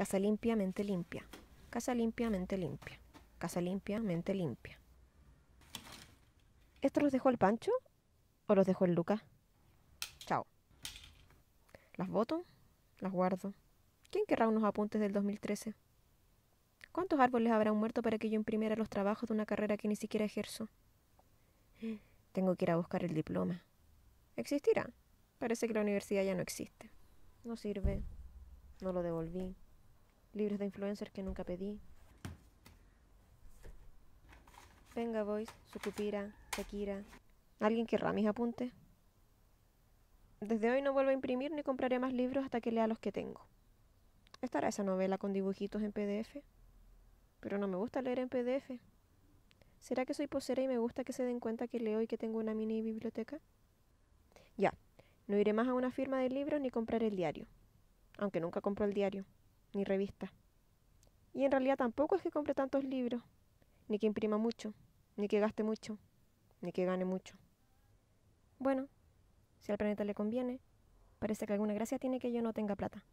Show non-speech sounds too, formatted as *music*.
Casa limpia, mente limpia. Casa limpia, mente limpia. Casa limpia, mente limpia. ¿Esto los dejó al Pancho o los dejó el Lucas? Chao. Las voto, las guardo. ¿Quién querrá unos apuntes del 2013? ¿Cuántos árboles habrán muerto para que yo imprimiera los trabajos de una carrera que ni siquiera ejerzo? *gasps* Tengo que ir a buscar el diploma. ¿Existirá? Parece que la universidad ya no existe. No sirve. No lo devolví libros de influencers que nunca pedí. Venga Boys, Sucupira, Shakira. ¿Alguien querrá mis apuntes? Desde hoy no vuelvo a imprimir ni compraré más libros hasta que lea los que tengo. ¿Estará esa novela con dibujitos en PDF? Pero no me gusta leer en PDF. ¿Será que soy posera y me gusta que se den cuenta que leo y que tengo una mini biblioteca? Ya, no iré más a una firma de libros ni compraré el diario. Aunque nunca compro el diario ni revista. Y en realidad tampoco es que compre tantos libros, ni que imprima mucho, ni que gaste mucho, ni que gane mucho. Bueno, si al planeta le conviene, parece que alguna gracia tiene que yo no tenga plata.